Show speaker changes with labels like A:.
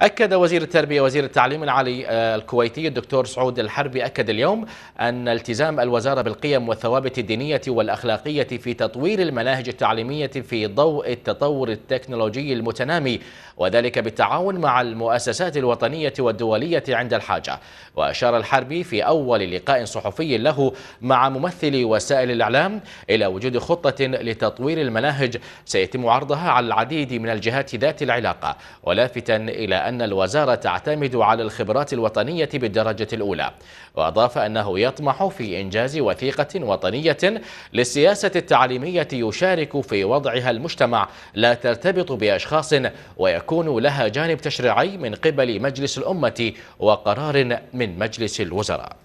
A: أكد وزير التربية وزير التعليم العالي آه، الكويتي الدكتور سعود الحربي أكد اليوم أن التزام الوزارة بالقيم والثوابت الدينية والأخلاقية في تطوير المناهج التعليمية في ضوء التطور التكنولوجي المتنامي وذلك بالتعاون مع المؤسسات الوطنية والدولية عند الحاجة وأشار الحربي في أول لقاء صحفي له مع ممثلي وسائل الإعلام إلى وجود خطة لتطوير المناهج سيتم عرضها على العديد من الجهات ذات العلاقة ولافتا إلى أن الوزارة تعتمد على الخبرات الوطنية بالدرجة الأولى وأضاف أنه يطمح في إنجاز وثيقة وطنية للسياسة التعليمية يشارك في وضعها المجتمع لا ترتبط بأشخاص ويكون لها جانب تشريعي من قبل مجلس الأمة وقرار من مجلس الوزراء